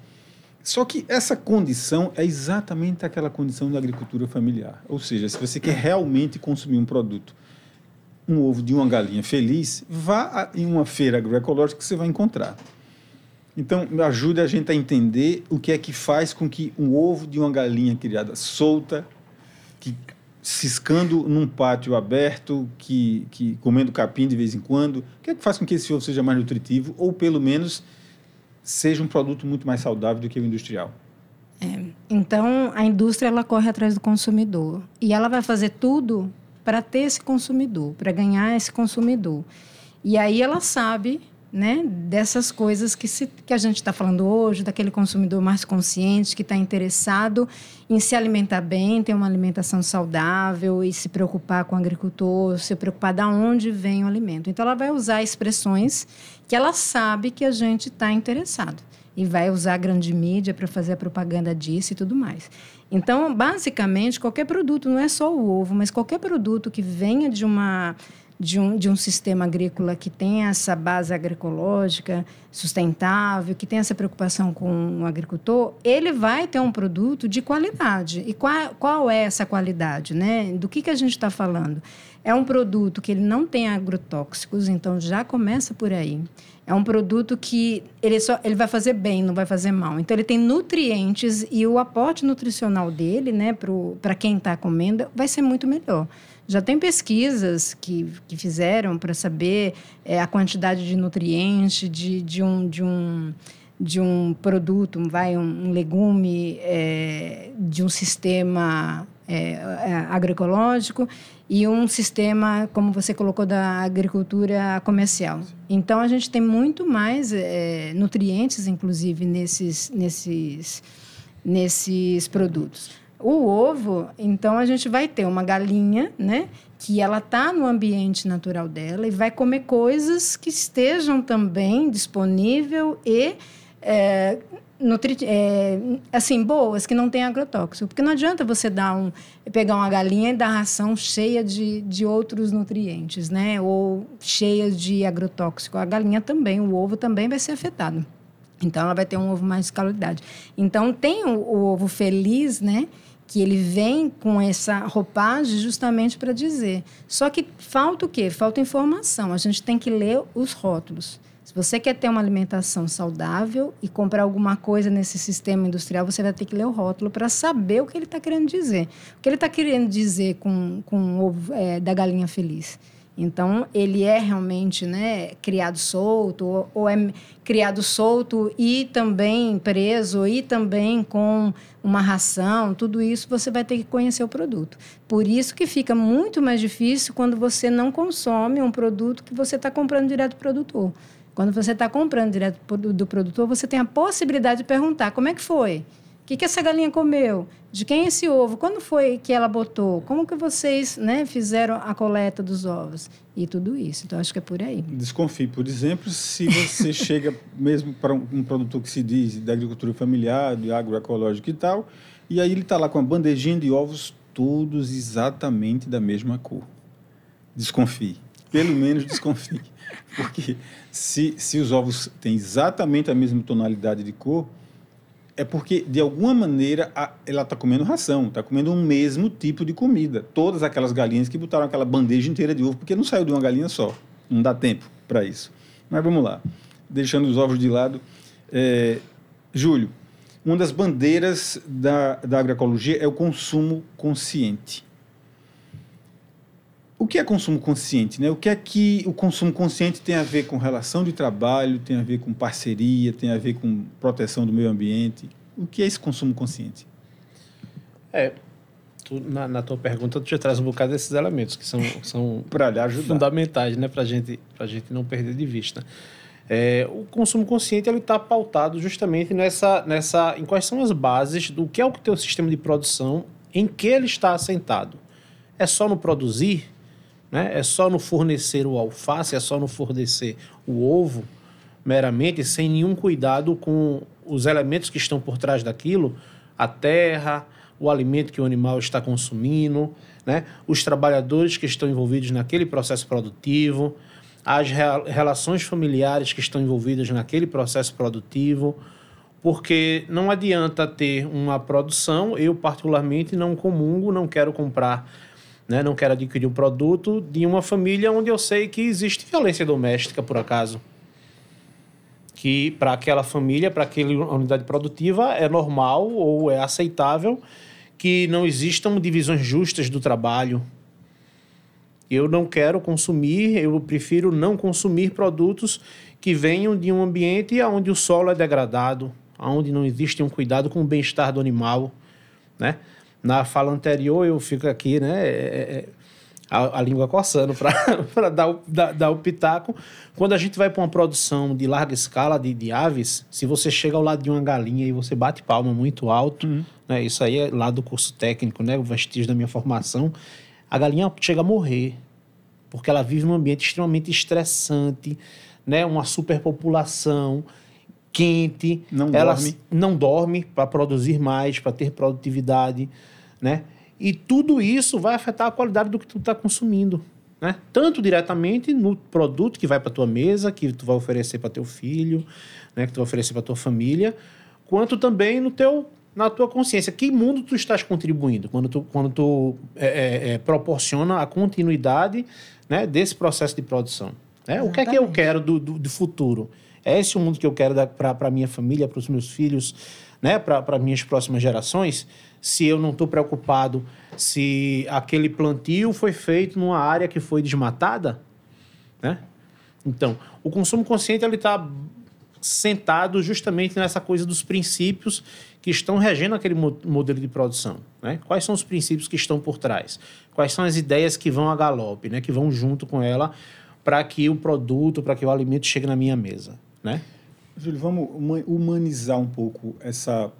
Speaker 1: Só que essa condição é exatamente aquela condição da agricultura familiar. Ou seja, se você quer realmente consumir um produto, um ovo de uma galinha feliz, vá em uma feira agroecológica que você vai encontrar. Então, ajude a gente a entender o que é que faz com que um ovo de uma galinha criada solta, que ciscando num pátio aberto, que, que comendo capim de vez em quando, o que é que faz com que esse ovo seja mais nutritivo ou pelo menos seja um produto muito mais saudável do que o industrial? É.
Speaker 2: Então a indústria ela corre atrás do consumidor e ela vai fazer tudo para ter esse consumidor, para ganhar esse consumidor. E aí ela sabe né, dessas coisas que, se, que a gente está falando hoje, daquele consumidor mais consciente que está interessado em se alimentar bem, ter uma alimentação saudável e se preocupar com o agricultor, se preocupar de onde vem o alimento. Então, ela vai usar expressões que ela sabe que a gente está interessado e vai usar a grande mídia para fazer a propaganda disso e tudo mais. Então, basicamente, qualquer produto, não é só o ovo, mas qualquer produto que venha de uma de um, de um sistema agrícola que tem essa base agroecológica sustentável, que tem essa preocupação com o agricultor, ele vai ter um produto de qualidade. E qual, qual é essa qualidade? Né? Do que, que a gente está falando? É um produto que ele não tem agrotóxicos, então já começa por aí. É um produto que ele, só, ele vai fazer bem, não vai fazer mal. Então, ele tem nutrientes e o aporte nutricional dele, né, para quem está comendo, vai ser muito melhor. Já tem pesquisas que, que fizeram para saber é, a quantidade de nutriente de, de, um, de, um, de um produto, vai, um, um legume é, de um sistema é, é, agroecológico e um sistema, como você colocou, da agricultura comercial. Então, a gente tem muito mais é, nutrientes, inclusive, nesses, nesses, nesses produtos. O ovo, então a gente vai ter uma galinha, né, que ela tá no ambiente natural dela e vai comer coisas que estejam também disponível e é, nutri é, assim boas que não tem agrotóxico, porque não adianta você dar um pegar uma galinha e dar ração cheia de, de outros nutrientes, né, ou cheia de agrotóxico. A galinha também, o ovo também vai ser afetado. Então ela vai ter um ovo mais de qualidade. Então tem o, o ovo feliz, né? que ele vem com essa roupagem justamente para dizer. Só que falta o quê? Falta informação. A gente tem que ler os rótulos. Se você quer ter uma alimentação saudável e comprar alguma coisa nesse sistema industrial, você vai ter que ler o rótulo para saber o que ele está querendo dizer. O que ele está querendo dizer com, com o ovo é, da galinha feliz? Então, ele é realmente né, criado solto, ou, ou é criado solto e também preso, e também com uma ração, tudo isso você vai ter que conhecer o produto. Por isso que fica muito mais difícil quando você não consome um produto que você está comprando direto do produtor. Quando você está comprando direto do produtor, você tem a possibilidade de perguntar como é que foi que, que essa galinha comeu? De quem é esse ovo? Quando foi que ela botou? Como que vocês né, fizeram a coleta dos ovos? E tudo isso. Então, acho que é por aí.
Speaker 1: Desconfie. Por exemplo, se você [laughs] chega mesmo para um, um produtor que se diz da agricultura familiar, de agroecológico e tal, e aí ele está lá com a bandejinha de ovos todos exatamente da mesma cor. Desconfie. Pelo menos desconfie. [laughs] Porque se, se os ovos têm exatamente a mesma tonalidade de cor é porque, de alguma maneira, a, ela está comendo ração, está comendo o um mesmo tipo de comida. Todas aquelas galinhas que botaram aquela bandeja inteira de ovo, porque não saiu de uma galinha só. Não dá tempo para isso. Mas vamos lá. Deixando os ovos de lado. É, Júlio, uma das bandeiras da, da agroecologia é o consumo consciente o que é consumo consciente? Né? O que é que o consumo consciente tem a ver com relação de trabalho, tem a ver com parceria, tem a ver com proteção do meio ambiente? O que é esse consumo consciente?
Speaker 3: É, tu, na, na, tua pergunta tu já traz um bocado desses elementos que são, são [laughs] fundamentais né, para gente, a gente não perder de vista. É, o consumo consciente está pautado justamente nessa, nessa em quais são as bases do que é o teu sistema de produção, em que ele está assentado. É só no produzir? Né? É só no fornecer o alface, é só no fornecer o ovo, meramente, sem nenhum cuidado com os elementos que estão por trás daquilo, a terra, o alimento que o animal está consumindo, né? os trabalhadores que estão envolvidos naquele processo produtivo, as relações familiares que estão envolvidas naquele processo produtivo, porque não adianta ter uma produção, eu particularmente não comungo, não quero comprar né? Não quero adquirir um produto de uma família onde eu sei que existe violência doméstica, por acaso. Que para aquela família, para aquela unidade produtiva, é normal ou é aceitável que não existam divisões justas do trabalho. Eu não quero consumir, eu prefiro não consumir produtos que venham de um ambiente onde o solo é degradado, onde não existe um cuidado com o bem-estar do animal, né? na fala anterior eu fico aqui, né? É, é, é a, a, língua coçando para [laughs] dar, o, dar, dar o pitaco. Quando a gente vai para uma produção de larga escala de, de, aves, se você chega ao lado de uma galinha e você bate palma muito alto, uhum. né, isso aí é lá do curso técnico, né, o vestígio da minha formação, a galinha chega a morrer, porque ela vive num ambiente extremamente estressante, né, uma superpopulação quente, não ela dorme. não dorme para produzir mais, para ter produtividade né? E tudo isso vai afetar a qualidade do que tu está consumindo, né? Tanto diretamente no produto que vai para tua mesa, que tu vai oferecer para teu filho, né? Que tu vai oferecer para tua família, quanto também no teu na tua consciência. Que mundo tu estás contribuindo quando tu, quando tu é, é, é proporciona a continuidade né, desse processo de produção? Né? O que é que eu quero do, do, do futuro? É esse o mundo que eu quero para a minha família, para os meus filhos, né, para as minhas próximas gerações? se eu não estou preocupado se aquele plantio foi feito numa área que foi desmatada, né? Então, o consumo consciente ele está sentado justamente nessa coisa dos princípios que estão regendo aquele modelo de produção. Né? Quais são os princípios que estão por trás? Quais são as ideias que vão a galope, né? que vão junto com ela para que o
Speaker 1: produto, para que o alimento chegue na minha mesa? Né? Júlio, vamos humanizar um pouco essa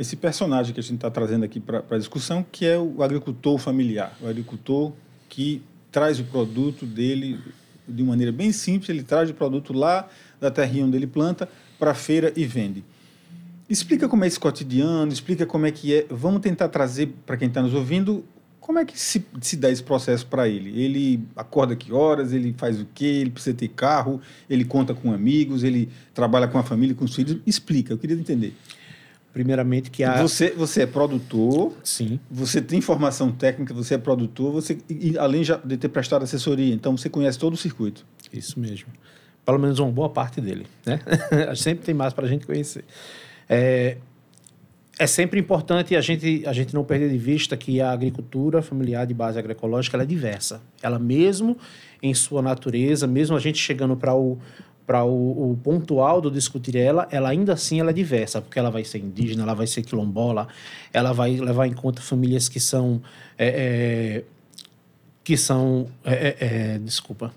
Speaker 1: esse personagem que a gente está trazendo aqui para a discussão, que é o agricultor familiar, o agricultor que traz o produto dele de maneira bem simples, ele traz o produto lá da terrinha onde ele planta para a feira e vende. Explica como é esse cotidiano, explica como é que é. Vamos tentar trazer para quem está nos ouvindo como é que se, se dá esse processo para ele. Ele acorda que horas, ele faz o quê, ele precisa ter carro, ele conta com amigos, ele trabalha com a família, com os filhos. Explica, eu queria entender primeiramente que há... você você é produtor sim você tem formação técnica você é produtor você e, além de ter prestado assessoria então você conhece todo o circuito isso mesmo pelo menos uma boa parte dele
Speaker 3: né [laughs] sempre tem mais para a gente conhecer é, é sempre importante a gente a gente não perder de vista que a agricultura familiar de base agroecológica é diversa ela mesmo em sua natureza mesmo a gente chegando para o para o, o, ponto alto discutir ela, ela ainda assim ela é diversa, porque ela vai ser indígena, ela vai ser quilombola, ela vai levar em conta famílias que são é, é, que são é, é, é, desculpa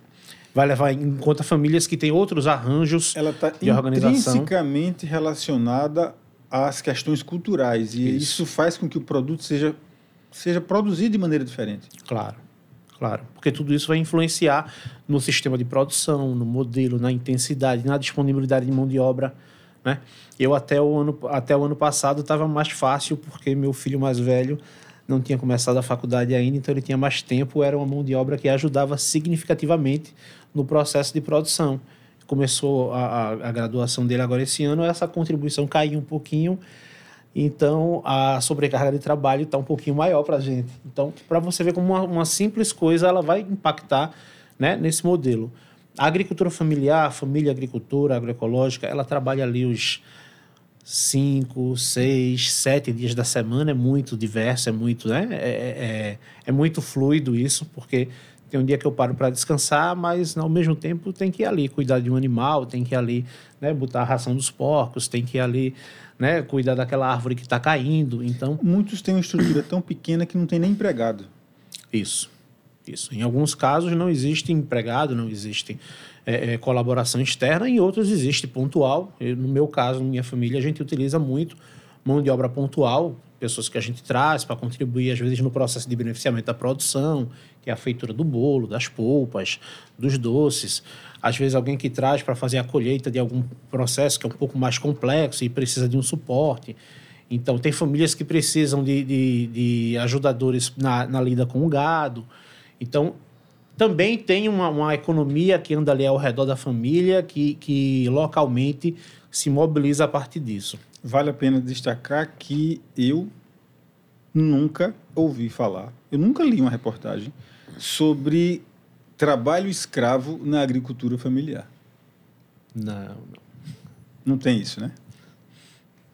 Speaker 3: vai levar em conta famílias que têm outros arranjos ela tá de organização.
Speaker 1: intrinsecamente relacionada às questões culturais e isso. isso faz com que o produto seja seja produzido de maneira diferente. Claro. Claro, porque tudo isso vai influenciar no sistema de
Speaker 3: produção, no modelo, na intensidade, na disponibilidade de mão de obra. Né? Eu até o ano, até o ano passado estava mais fácil porque meu filho mais velho não tinha começado a faculdade ainda, então ele tinha mais tempo, era uma mão de obra que ajudava significativamente no processo de produção. Começou a, a, a graduação dele agora esse ano, essa contribuição caiu um pouquinho, então, a sobrecarga de trabalho está um pouquinho maior para a gente. Então, para você ver como uma, uma, simples coisa, ela vai impactar né, nesse modelo. A agricultura familiar, a família agricultora, agroecológica, ela trabalha ali os cinco, seis, sete dias da semana, é muito diverso, é muito, né, é, é, é, é muito fluido isso, porque tem um dia que eu paro para descansar, mas ao mesmo tempo tem que ir ali cuidar de um animal, tem que ir ali né, botar a ração dos porcos, tem que ir ali né, cuidar daquela árvore que está caindo. Então
Speaker 1: muitos têm uma estrutura tão pequena que não tem nem
Speaker 3: empregado. Isso, isso. Em alguns casos não existe empregado, não existe é, é, colaboração externa, em outros existe pontual. Eu, no meu caso, na minha família, a gente utiliza muito mão de obra pontual, pessoas que a gente traz para contribuir, às vezes, no processo de beneficiamento da produção, que é a feitura do bolo, das polpas, dos doces. Às vezes, alguém que traz para fazer a colheita de algum processo que é um pouco mais complexo e precisa de um suporte. Então, tem famílias que precisam de, de, de ajudadores na, na lida com o gado. Então, também tem uma, uma, economia que anda ali ao redor da família, que, que localmente se mobiliza a partir disso
Speaker 1: vale a pena destacar que eu nunca ouvi falar, eu nunca li uma reportagem sobre trabalho escravo na agricultura familiar. Não, não. Não tem isso, né?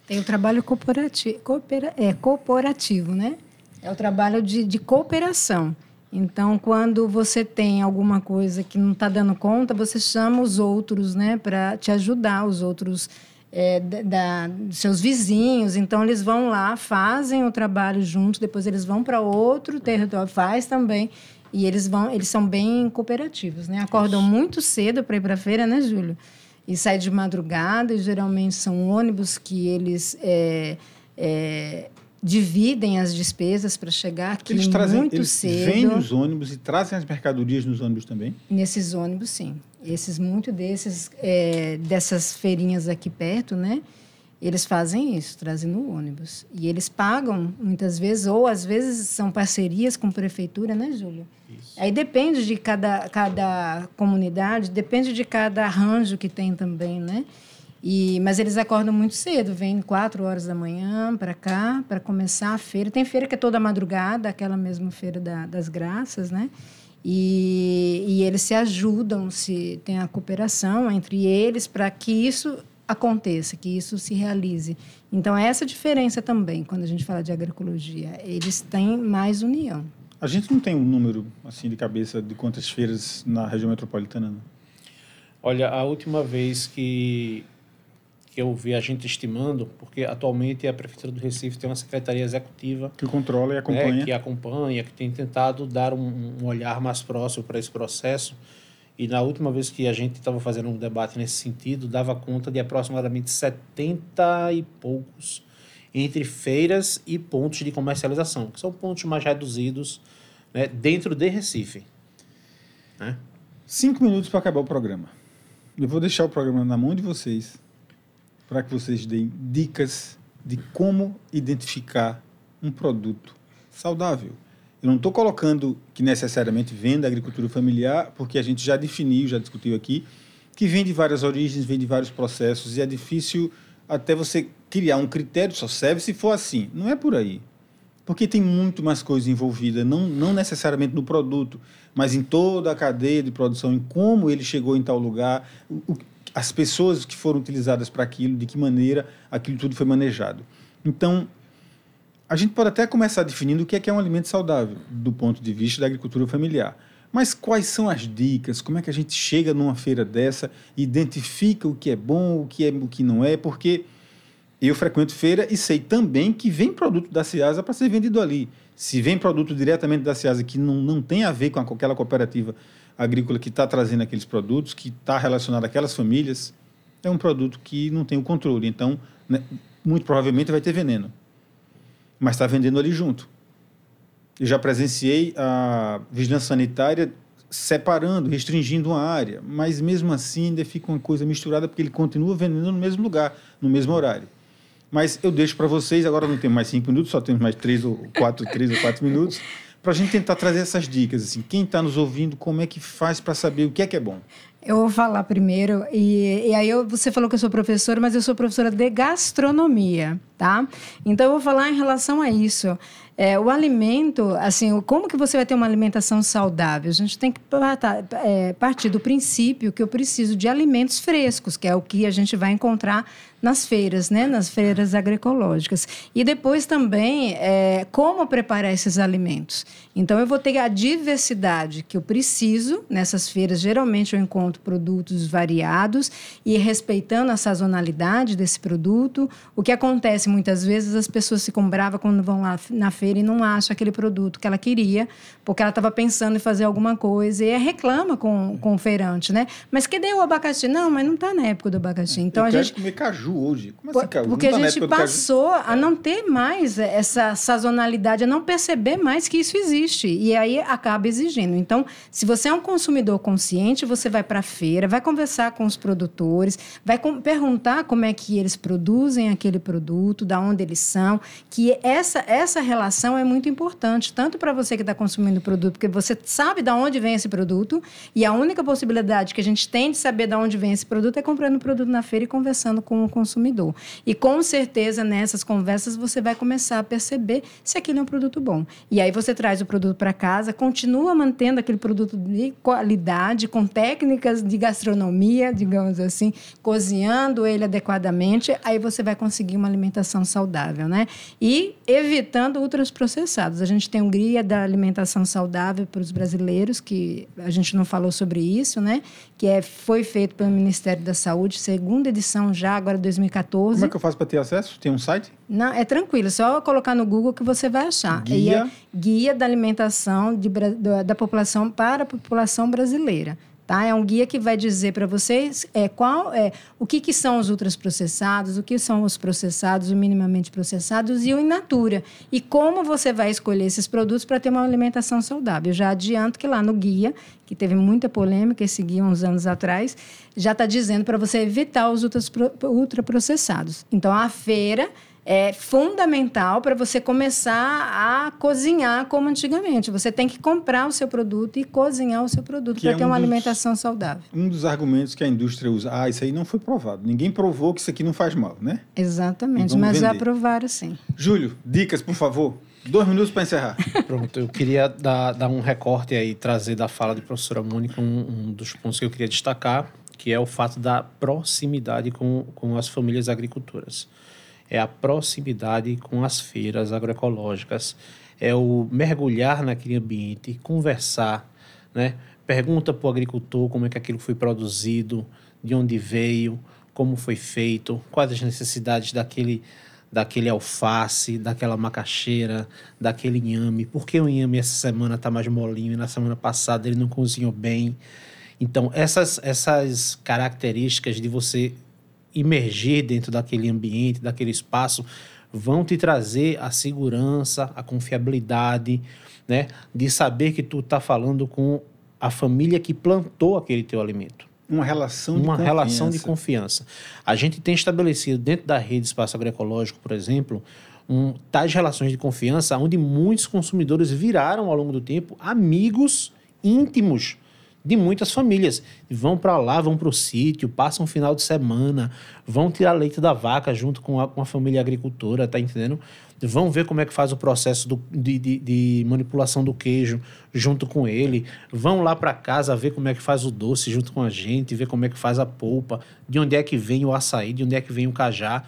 Speaker 2: Tem o trabalho corporativo, coopera, é, corporativo né? É o trabalho de, de cooperação. Então, quando você tem alguma coisa que não está dando conta, você chama os outros, né, para te ajudar, os outros é, da, dos seus vizinhos. Então, eles vão lá, fazem o trabalho juntos, depois eles vão para outro território, faz também. E eles vão, eles são bem cooperativos, né? Acordam muito cedo para ir para a feira, né, Júlio? E sai de madrugada, e geralmente são ônibus que eles é, é, dividem as despesas para chegar aqui eles trazem, muito eles cedo. Eles vendem os
Speaker 1: ônibus e trazem as mercadorias nos ônibus também?
Speaker 2: Nesses ônibus, sim. Esses, muito desses, é, dessas feirinhas aqui perto, né? Eles fazem isso, trazem no ônibus. E eles pagam, muitas vezes, ou às vezes são parcerias com prefeitura, né, Júlia? Isso. Aí depende de cada, cada comunidade, depende de cada arranjo que tem também, né? E, mas eles acordam muito cedo, vêm 4 horas da manhã para cá, para começar a feira. Tem feira que é toda madrugada, aquela mesma feira da, das graças, né? E, e eles se ajudam, se tem a cooperação entre eles para que isso aconteça, que isso se realize. Então, é essa diferença também, quando a gente fala de agroecologia. Eles têm mais união.
Speaker 1: A gente não tem um número, assim, de cabeça de quantas feiras na região metropolitana, né?
Speaker 3: Olha, a última vez que que eu vi a gente estimando, porque atualmente a Prefeitura do Recife tem uma secretaria executiva. Que controla e né, acompanha. Né, que acompanha, que tem tentado dar um, um olhar mais próximo para esse processo. E na última vez que a gente estava fazendo um debate nesse sentido, dava conta de aproximadamente 70 e poucos entre feiras e pontos de comercialização, que são pontos mais reduzidos né, dentro de Recife.
Speaker 1: Né? Cinco minutos para acabar o programa. Eu vou deixar o programa na mão de vocês para que vocês deem dicas de como identificar um produto saudável. Eu não estou colocando que necessariamente vem da agricultura familiar, porque a gente já definiu, já discutiu aqui, que vem de várias origens, vem de vários processos, e é difícil até você criar um critério, só serve se for assim. Não é por aí. Porque tem muito mais coisa envolvida, não, não necessariamente no produto, mas em toda a cadeia de produção, em como ele chegou em tal lugar, o, as pessoas que foram utilizadas para aquilo, de que maneira aquilo tudo foi manejado. Então, a gente pode até começar definindo o que é, que é um alimento saudável do ponto de vista da agricultura familiar. Mas quais são as dicas? Como é que a gente chega numa feira dessa, identifica o que é bom, o que é o que não é? Porque eu frequento feira e sei também que vem produto da Ciasa para ser vendido ali. Se vem produto diretamente da Ciasa que não, não tem a ver com aquela cooperativa agrícola que está trazendo aqueles produtos, que está relacionado àquelas famílias, é um produto que não tem o controle. Então, né, muito provavelmente vai ter veneno. Mas está vendendo ali junto. Eu já presenciei a vigilância sanitária separando, restringindo uma área, mas mesmo assim ainda fica uma coisa misturada porque ele continua vendendo no mesmo lugar, no mesmo horário. Mas eu deixo para vocês, agora não tem mais cinco minutos, só temos mais três ou quatro, três ou quatro minutos para a gente tentar trazer essas dicas, assim, quem está nos ouvindo, como é que faz para saber o que é que é bom?
Speaker 2: Eu vou falar primeiro, e, e aí eu, você falou que eu sou professora, mas eu sou professora de gastronomia, tá? Então eu vou falar em relação a isso. É, o alimento, assim, como que você vai ter uma alimentação saudável? A gente tem que é, partir do princípio que eu preciso de alimentos frescos, que é o que a gente vai encontrar nas feiras, né? nas feiras agroecológicas. E depois também, é, como preparar esses alimentos. Então, eu vou ter a diversidade que eu preciso nessas feiras. Geralmente, eu encontro produtos variados e respeitando a sazonalidade desse produto. O que acontece muitas vezes, as pessoas ficam bravas quando vão lá na feira feira e não acha aquele produto que ela queria, porque ela estava pensando em fazer alguma coisa, e é reclama com, com o feirante, né? Mas cadê o abacaxi? Não, mas não está na época do abacaxi. Então, Eu a gente...
Speaker 1: comer caju hoje. Como assim, caju? Porque a tá gente passou
Speaker 2: a é. não ter mais essa sazonalidade, a não perceber mais que isso existe. E aí acaba exigindo. Então, se você é um consumidor consciente, você vai para a feira, vai conversar com os produtores, vai com... perguntar como é que eles produzem aquele produto, da onde eles são, que essa, essa relação informação é muito importante, tanto para você que está consumindo o produto, porque você sabe de onde vem esse produto, e a única possibilidade que a gente tem de saber de onde vem esse produto é comprando o produto na feira e conversando com o consumidor. E com certeza, nessas conversas, você vai começar a perceber se aquilo é um produto bom. E aí você traz o produto para casa, continua mantendo aquele produto de qualidade, com técnicas de gastronomia, digamos assim, cozinhando ele adequadamente, aí você vai conseguir uma alimentação saudável, né? E evitando outras processados. A gente tem um guia é da alimentação saudável para os brasileiros, que a gente não falou sobre isso, né? Que é, foi feito pelo Ministério da Saúde, segunda edição já, agora 2014. Como é que
Speaker 1: eu faço para ter acesso? Tem um site?
Speaker 2: Não, é tranquilo, só colocar no Google que você vai achar. É guia, é guia da alimentação de, da população para a população brasileira. Tá? É um guia que vai dizer para vocês é, qual é o que, que são os ultraprocessados, o que são os processados, o minimamente processados e o in natura. E como você vai escolher esses produtos para ter uma alimentação saudável. Eu já adianto que lá no guia, que teve muita polêmica esse guia uns anos atrás, já está dizendo para você evitar os ultraprocessados. Então, a feira é fundamental para você começar a cozinhar como antigamente. Você tem que comprar o seu produto e cozinhar o seu produto para é ter um uma dos, alimentação saudável.
Speaker 1: Um dos argumentos que a indústria usa, ah, isso aí não foi provado. Ninguém provou que isso aqui não faz mal, né?
Speaker 2: Exatamente, mas vender. já provaram sim.
Speaker 1: Júlio, dicas, por favor. Dois minutos para encerrar. [laughs] Pronto, eu
Speaker 3: queria dar, dar, um recorte aí, trazer da fala de professora Mônica um, um dos pontos que eu queria destacar, que é o fato da proximidade com, com as famílias agricultoras é a proximidade com as feiras agroecológicas, é o mergulhar naquele ambiente, conversar, né? Pergunta para o agricultor como é que aquilo foi produzido, de onde veio, como foi feito, quais as necessidades daquele daquele alface, daquela macaxeira, daquele inhame. Por que o inhame essa semana está mais molinho e na semana passada ele não cozinhou bem? Então, essas, essas características de você imergir dentro daquele ambiente, daquele espaço, vão te trazer a segurança, a confiabilidade, né? De saber que tu está falando com a família que plantou aquele teu alimento. Uma relação Uma de confiança. relação de confiança. A gente tem estabelecido dentro da rede Espaço Agroecológico, por exemplo, um, tais relações de confiança onde muitos consumidores viraram ao longo do tempo amigos íntimos de muitas famílias. Vão para lá, vão para o sítio, passam um final de semana, vão tirar leite da vaca junto com, a, com uma família agricultora, tá entendendo? Vão ver como é que faz o processo do, de, de, de manipulação do queijo junto com ele. Vão lá para casa ver como é que faz o doce junto com a gente, ver como é que faz a polpa, de onde é que vem o açaí, de onde é que vem o cajá.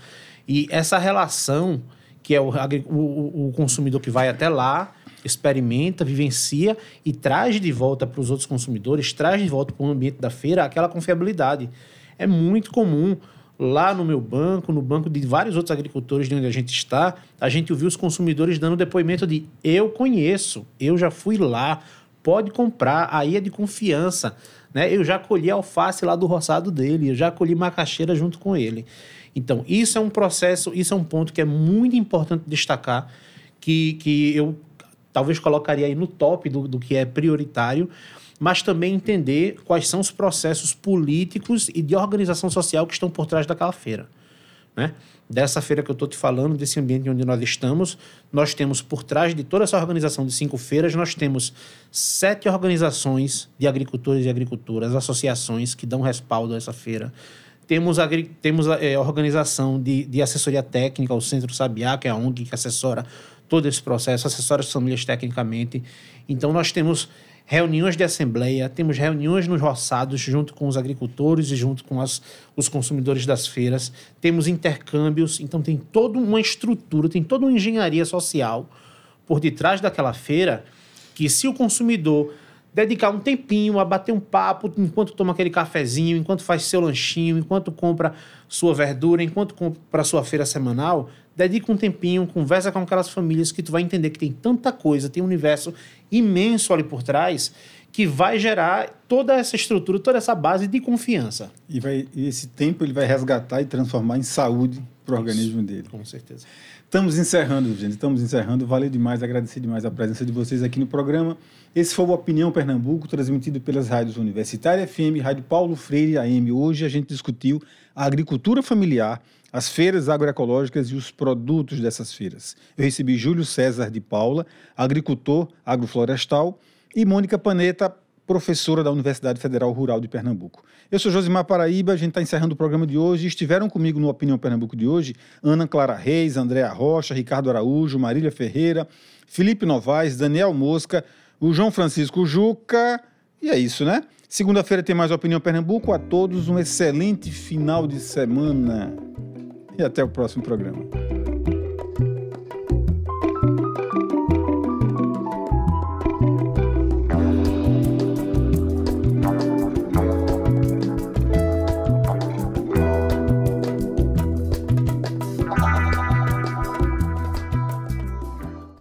Speaker 3: E essa relação, que é o, o, o consumidor que vai até lá, experimenta, vivencia e traz de volta para os outros consumidores, traz de volta para o ambiente da feira aquela confiabilidade. É muito comum lá no meu banco, no banco de vários outros agricultores de onde a gente está, a gente ouviu os consumidores dando depoimento de eu conheço, eu já fui lá, pode comprar, aí é de confiança, né? Eu já colhi alface lá do roçado dele, eu já colhi macaxeira junto com ele. Então, isso é um processo, isso é um ponto que é muito importante destacar, que, que eu talvez colocaria aí no top do, do que é prioritário, mas também entender quais são os processos políticos e de organização social que estão por trás daquela feira. Né? Dessa feira que eu estou te falando, desse ambiente onde nós estamos, nós temos por trás de toda essa organização de cinco feiras, nós temos sete organizações de agricultores e agricultoras, associações que dão respaldo a essa feira. Temos, a, temos é, organização de, de assessoria técnica, o Centro Sabiá, que é a ONG que assessora todo esse processo, acessórios de famílias tecnicamente. Então, nós temos reuniões de assembleia, temos reuniões nos roçados junto com os agricultores e junto com as, os consumidores das feiras, temos intercâmbios, então tem toda uma estrutura, tem toda uma engenharia social por detrás daquela feira que se o consumidor dedicar um tempinho a bater um papo enquanto toma aquele cafezinho, enquanto faz seu lanchinho, enquanto compra sua verdura, enquanto compra sua feira semanal, dedica um tempinho, conversa com aquelas famílias que tu vai entender que tem tanta coisa, tem um universo imenso ali por trás que vai gerar toda essa estrutura, toda essa base de
Speaker 1: confiança. E, vai, e esse tempo ele vai resgatar e transformar em saúde para o organismo dele. Com certeza. Estamos encerrando, gente. Estamos encerrando. Valeu demais, agradecer demais a presença de vocês aqui no programa. Esse foi o Opinião Pernambuco, transmitido pelas rádios Universitária FM, Rádio Paulo Freire AM. Hoje a gente discutiu a agricultura familiar, as feiras agroecológicas e os produtos dessas feiras. Eu recebi Júlio César de Paula, agricultor agroflorestal, e Mônica Paneta, professora da Universidade Federal Rural de Pernambuco. Eu sou Josimar Paraíba, a gente está encerrando o programa de hoje. Estiveram comigo no Opinião Pernambuco de hoje Ana Clara Reis, Andréa Rocha, Ricardo Araújo, Marília Ferreira, Felipe Novaes, Daniel Mosca, o João Francisco Juca. E é isso, né? Segunda-feira tem mais Opinião Pernambuco. A todos um excelente final de semana e até o próximo programa.